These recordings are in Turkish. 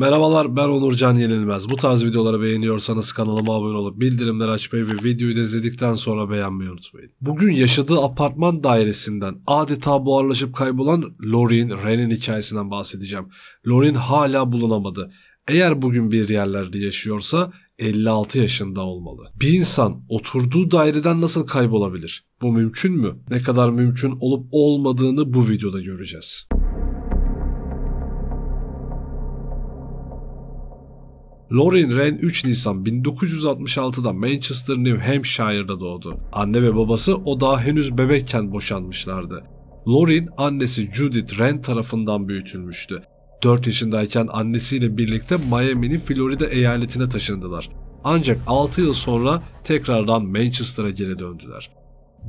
Merhabalar ben Onurcan Yenilmez. Bu tarz videoları beğeniyorsanız kanalıma abone olup bildirimleri açmayı ve videoyu da izledikten sonra beğenmeyi unutmayın. Bugün yaşadığı apartman dairesinden adeta buharlaşıp kaybolan Lorin Ren'in hikayesinden bahsedeceğim. Lorin hala bulunamadı. Eğer bugün bir yerlerde yaşıyorsa 56 yaşında olmalı. Bir insan oturduğu daireden nasıl kaybolabilir? Bu mümkün mü? Ne kadar mümkün olup olmadığını bu videoda göreceğiz. Lauren Wren 3 Nisan 1966'da Manchester, New Hampshire'da doğdu. Anne ve babası o daha henüz bebekken boşanmışlardı. Lauren annesi Judith Wren tarafından büyütülmüştü. 4 yaşındayken annesiyle birlikte Miami'nin Florida eyaletine taşındılar. Ancak 6 yıl sonra tekrardan Manchester'a geri döndüler.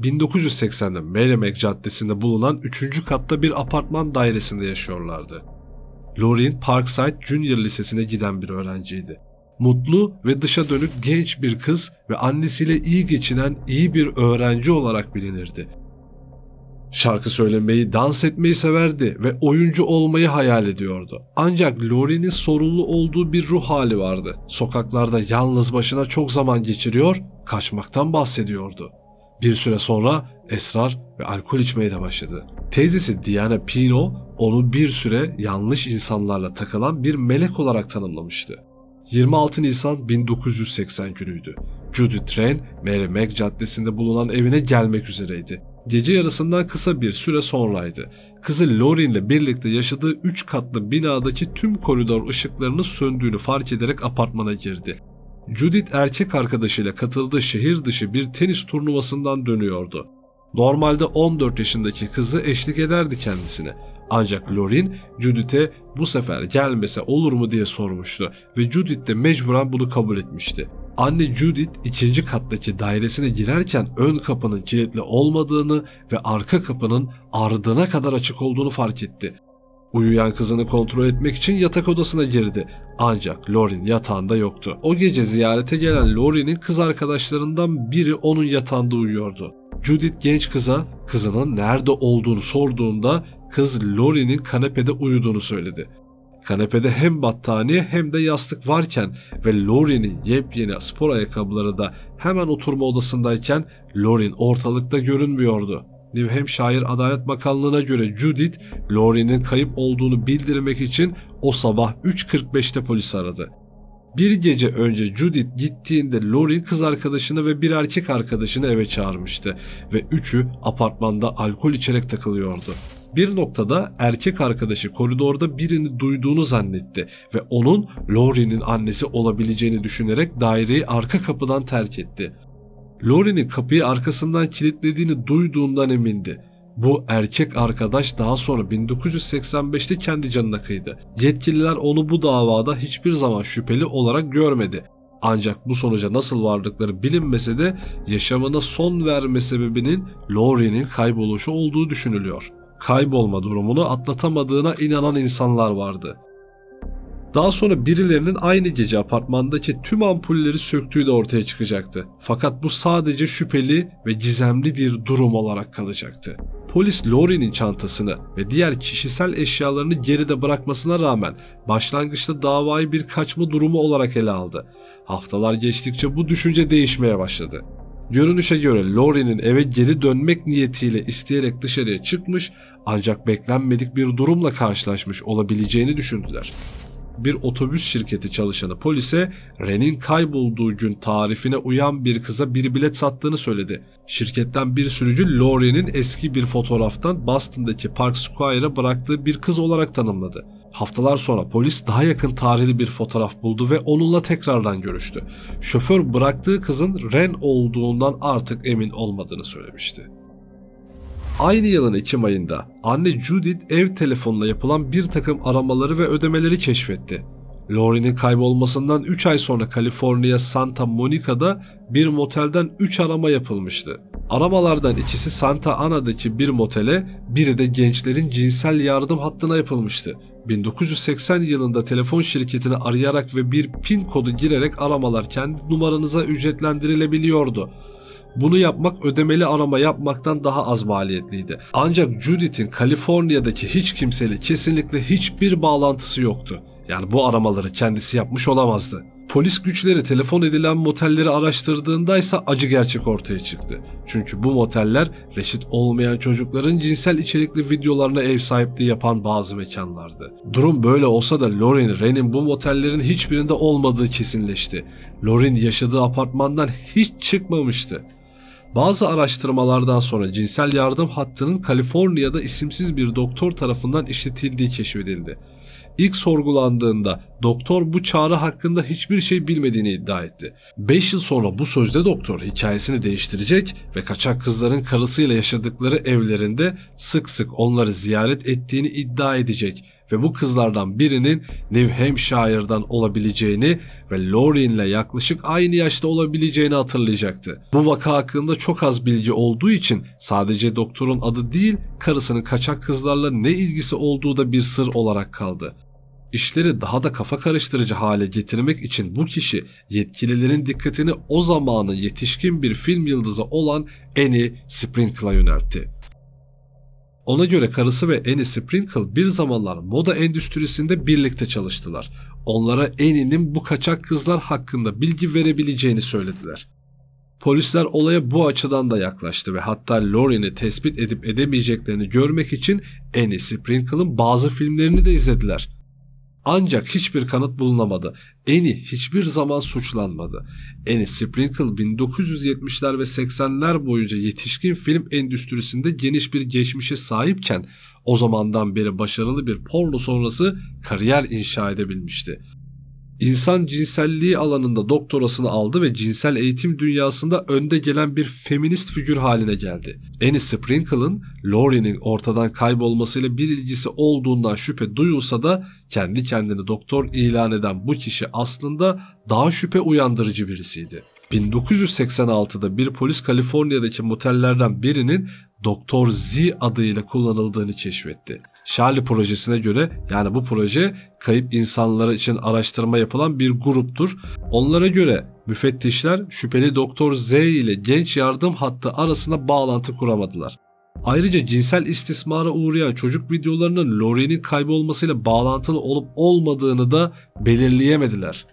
1980'de Merrimack Caddesi'nde bulunan 3. katta bir apartman dairesinde yaşıyorlardı. Lorin Parkside Junior Lisesi'ne giden bir öğrenciydi. Mutlu ve dışa dönük genç bir kız ve annesiyle iyi geçinen iyi bir öğrenci olarak bilinirdi. Şarkı söylemeyi, dans etmeyi severdi ve oyuncu olmayı hayal ediyordu. Ancak Lorin'in sorunlu olduğu bir ruh hali vardı. Sokaklarda yalnız başına çok zaman geçiriyor, kaçmaktan bahsediyordu. Bir süre sonra esrar ve alkol içmeye de başladı. Teyzesi Diana Pino onu bir süre yanlış insanlarla takılan bir melek olarak tanımlamıştı. 26 Nisan 1980 günüydü. Judy Train, Mary Mack caddesinde bulunan evine gelmek üzereydi. Gece yarısından kısa bir süre sonraydı. Kızı Lauren ile birlikte yaşadığı 3 katlı binadaki tüm koridor ışıklarını söndüğünü fark ederek apartmana girdi. Judith erkek arkadaşıyla katıldığı şehir dışı bir tenis turnuvasından dönüyordu. Normalde 14 yaşındaki kızı eşlik ederdi kendisine. Ancak Lorin Judith'e bu sefer gelmese olur mu diye sormuştu ve Judith de mecburen bunu kabul etmişti. Anne Judith ikinci kattaki dairesine girerken ön kapının kilitli olmadığını ve arka kapının ardına kadar açık olduğunu fark etti. Uyuyan kızını kontrol etmek için yatak odasına girdi. Ancak Lorin yatağında yoktu. O gece ziyarete gelen Lorin'in kız arkadaşlarından biri onun yatağında uyuyordu. Judith genç kıza kızının nerede olduğunu sorduğunda kız Lorin'in kanepede uyuduğunu söyledi. Kanepede hem battaniye hem de yastık varken ve Lorin'in yepyeni spor ayakkabıları da hemen oturma odasındayken Lorin ortalıkta görünmüyordu. New Hampshire Adalet Bakanlığı'na göre Judith, Lori'nin kayıp olduğunu bildirmek için o sabah 3.45'te polis aradı. Bir gece önce Judith gittiğinde Lori kız arkadaşını ve bir erkek arkadaşını eve çağırmıştı ve üçü apartmanda alkol içerek takılıyordu. Bir noktada erkek arkadaşı koridorda birini duyduğunu zannetti ve onun Lori'nin annesi olabileceğini düşünerek daireyi arka kapıdan terk etti. Lori'nin kapıyı arkasından kilitlediğini duyduğundan emindi. Bu erkek arkadaş daha sonra 1985'te kendi canına kıydı. Yetkililer onu bu davada hiçbir zaman şüpheli olarak görmedi. Ancak bu sonuca nasıl vardıkları bilinmese de yaşamına son verme sebebinin Lori'nin kayboluşu olduğu düşünülüyor. Kaybolma durumunu atlatamadığına inanan insanlar vardı. Daha sonra birilerinin aynı gece apartmandaki tüm ampulleri söktüğü de ortaya çıkacaktı. Fakat bu sadece şüpheli ve gizemli bir durum olarak kalacaktı. Polis Lori'nin çantasını ve diğer kişisel eşyalarını geride bırakmasına rağmen başlangıçta davayı bir kaçma durumu olarak ele aldı. Haftalar geçtikçe bu düşünce değişmeye başladı. Görünüşe göre Lori'nin eve geri dönmek niyetiyle isteyerek dışarıya çıkmış ancak beklenmedik bir durumla karşılaşmış olabileceğini düşündüler bir otobüs şirketi çalışanı polise Ren'in kaybolduğu gün tarifine uyan bir kıza bir bilet sattığını söyledi. Şirketten bir sürücü Lori'nin eski bir fotoğraftan Boston'daki Park Square'a bıraktığı bir kız olarak tanımladı. Haftalar sonra polis daha yakın tarihli bir fotoğraf buldu ve onunla tekrardan görüştü. Şoför bıraktığı kızın Ren olduğundan artık emin olmadığını söylemişti. Aynı yılın Ekim ayında anne Judith ev telefonla yapılan bir takım aramaları ve ödemeleri keşfetti. Lori'nin kaybolmasından 3 ay sonra Kaliforniya Santa Monica'da bir motelden 3 arama yapılmıştı. Aramalardan ikisi Santa Ana'daki bir motele, biri de gençlerin cinsel yardım hattına yapılmıştı. 1980 yılında telefon şirketini arayarak ve bir pin kodu girerek aramalar kendi numaranıza ücretlendirilebiliyordu. Bunu yapmak ödemeli arama yapmaktan daha az maliyetliydi. Ancak Judith'in Kaliforniya'daki hiç kimseyle kesinlikle hiçbir bağlantısı yoktu. Yani bu aramaları kendisi yapmış olamazdı. Polis güçleri telefon edilen motelleri araştırdığında ise acı gerçek ortaya çıktı. Çünkü bu moteller reşit olmayan çocukların cinsel içerikli videolarına ev sahipliği yapan bazı mekanlardı. Durum böyle olsa da Lauren Ren'in bu motellerin hiçbirinde olmadığı kesinleşti. Lauren yaşadığı apartmandan hiç çıkmamıştı. Bazı araştırmalardan sonra cinsel yardım hattının Kaliforniya'da isimsiz bir doktor tarafından işletildiği keşfedildi. İlk sorgulandığında doktor bu çağrı hakkında hiçbir şey bilmediğini iddia etti. 5 yıl sonra bu sözde doktor hikayesini değiştirecek ve kaçak kızların karısıyla yaşadıkları evlerinde sık sık onları ziyaret ettiğini iddia edecek ve bu kızlardan birinin New Hampshire'dan olabileceğini ve Lorin'le yaklaşık aynı yaşta olabileceğini hatırlayacaktı. Bu vaka hakkında çok az bilgi olduğu için sadece doktorun adı değil karısının kaçak kızlarla ne ilgisi olduğu da bir sır olarak kaldı. İşleri daha da kafa karıştırıcı hale getirmek için bu kişi yetkililerin dikkatini o zamanın yetişkin bir film yıldızı olan Annie Sprinkle'a yöneltti. Ona göre karısı ve Annie Sprinkle bir zamanlar moda endüstrisinde birlikte çalıştılar. Onlara Annie'nin bu kaçak kızlar hakkında bilgi verebileceğini söylediler. Polisler olaya bu açıdan da yaklaştı ve hatta Lori'ni tespit edip edemeyeceklerini görmek için Annie Sprinkle'ın bazı filmlerini de izlediler.'' Ancak hiçbir kanıt bulunamadı. Eni hiçbir zaman suçlanmadı. Eni Sprinkle 1970'ler ve 80'ler boyunca yetişkin film endüstrisinde geniş bir geçmişe sahipken o zamandan beri başarılı bir porno sonrası kariyer inşa edebilmişti. İnsan cinselliği alanında doktorasını aldı ve cinsel eğitim dünyasında önde gelen bir feminist figür haline geldi. Annie Sprinkle'ın Laurie'nin ortadan kaybolmasıyla bir ilgisi olduğundan şüphe duyulsa da kendi kendini doktor ilan eden bu kişi aslında daha şüphe uyandırıcı birisiydi. 1986'da bir polis Kaliforniya'daki motellerden birinin Doktor Z adıyla kullanıldığını keşfetti. Charlie projesine göre yani bu proje kayıp insanlar için araştırma yapılan bir gruptur. Onlara göre müfettişler şüpheli Doktor Z ile genç yardım hattı arasında bağlantı kuramadılar. Ayrıca cinsel istismara uğrayan çocuk videolarının Lori'nin kaybolmasıyla bağlantılı olup olmadığını da belirleyemediler.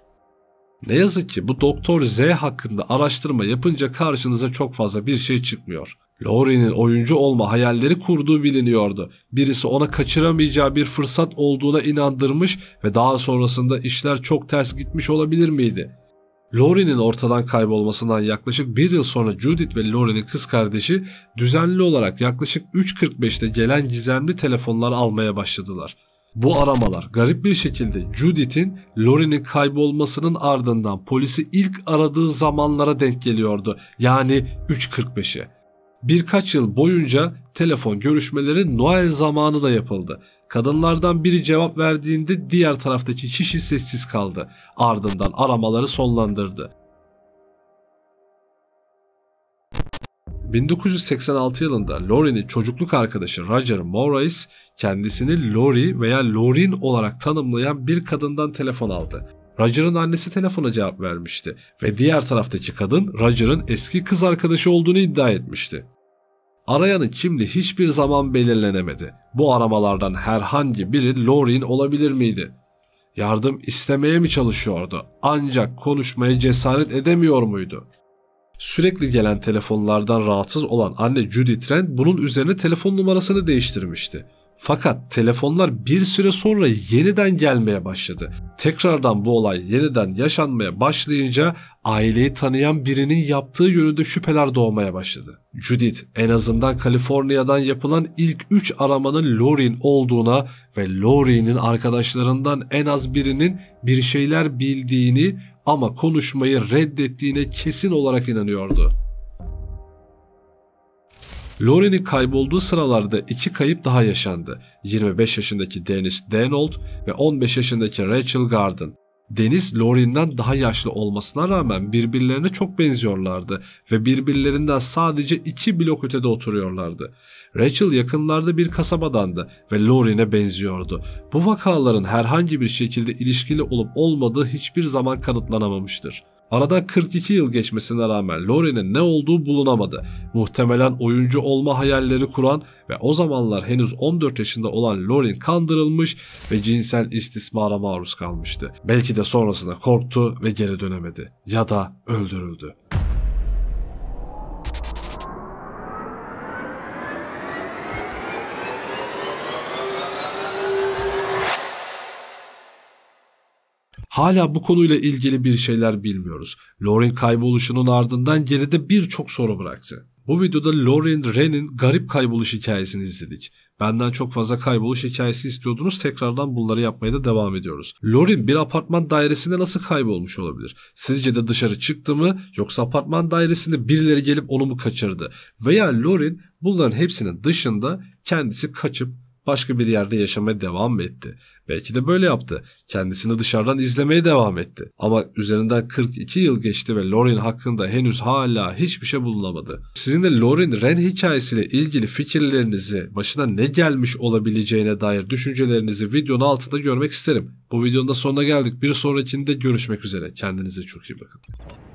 Ne yazık ki bu Doktor Z hakkında araştırma yapınca karşınıza çok fazla bir şey çıkmıyor. Laurie'nin oyuncu olma hayalleri kurduğu biliniyordu. Birisi ona kaçıramayacağı bir fırsat olduğuna inandırmış ve daha sonrasında işler çok ters gitmiş olabilir miydi? Laurie'nin ortadan kaybolmasından yaklaşık bir yıl sonra Judith ve Laurie'nin kız kardeşi düzenli olarak yaklaşık 3.45'te gelen gizemli telefonlar almaya başladılar. Bu aramalar garip bir şekilde Judith'in Laurie'nin kaybolmasının ardından polisi ilk aradığı zamanlara denk geliyordu. Yani 3.45'e. Birkaç yıl boyunca telefon görüşmeleri Noel zamanı da yapıldı. Kadınlardan biri cevap verdiğinde diğer taraftaki kişi sessiz kaldı. Ardından aramaları sonlandırdı. 1986 yılında Laurie'nin çocukluk arkadaşı Roger Morris kendisini Laurie veya Laurin olarak tanımlayan bir kadından telefon aldı. Roger'ın annesi telefona cevap vermişti ve diğer taraftaki kadın Roger'ın eski kız arkadaşı olduğunu iddia etmişti. Arayanın kimliği hiçbir zaman belirlenemedi. Bu aramalardan herhangi biri Lauren olabilir miydi? Yardım istemeye mi çalışıyordu? Ancak konuşmaya cesaret edemiyor muydu? Sürekli gelen telefonlardan rahatsız olan anne Judy Trent bunun üzerine telefon numarasını değiştirmişti. Fakat telefonlar bir süre sonra yeniden gelmeye başladı. Tekrardan bu olay yeniden yaşanmaya başlayınca aileyi tanıyan birinin yaptığı yönünde şüpheler doğmaya başladı. Judith en azından Kaliforniya'dan yapılan ilk 3 aramanın Lorin olduğuna ve Lorin'in arkadaşlarından en az birinin bir şeyler bildiğini ama konuşmayı reddettiğine kesin olarak inanıyordu. Lori'nin kaybolduğu sıralarda iki kayıp daha yaşandı. 25 yaşındaki Dennis Denold ve 15 yaşındaki Rachel Garden. Deniz Laurie'nden daha yaşlı olmasına rağmen birbirlerine çok benziyorlardı ve birbirlerinden sadece iki blok ötede oturuyorlardı. Rachel yakınlarda bir kasabadandı ve Lori'ne benziyordu. Bu vakaların herhangi bir şekilde ilişkili olup olmadığı hiçbir zaman kanıtlanamamıştır. Aradan 42 yıl geçmesine rağmen Laurie'nin ne olduğu bulunamadı. Muhtemelen oyuncu olma hayalleri kuran ve o zamanlar henüz 14 yaşında olan Laurie kandırılmış ve cinsel istismara maruz kalmıştı. Belki de sonrasında korktu ve geri dönemedi ya da öldürüldü. Hala bu konuyla ilgili bir şeyler bilmiyoruz. Lauren kayboluşunun ardından geride birçok soru bıraktı. Bu videoda Lauren Ren'in garip kayboluş hikayesini izledik. Benden çok fazla kayboluş hikayesi istiyordunuz. Tekrardan bunları yapmaya da devam ediyoruz. Lorin bir apartman dairesinde nasıl kaybolmuş olabilir? Sizce de dışarı çıktı mı? Yoksa apartman dairesinde birileri gelip onu mu kaçırdı? Veya Lorin bunların hepsinin dışında kendisi kaçıp başka bir yerde yaşamaya devam mı etti? Belki de böyle yaptı. Kendisini dışarıdan izlemeye devam etti. Ama üzerinden 42 yıl geçti ve Lorin hakkında henüz hala hiçbir şey bulunamadı. Sizin de Lorin Ren hikayesiyle ilgili fikirlerinizi, başına ne gelmiş olabileceğine dair düşüncelerinizi videonun altında görmek isterim. Bu videonun da sonuna geldik. Bir sonrakinde görüşmek üzere. Kendinize çok iyi bakın.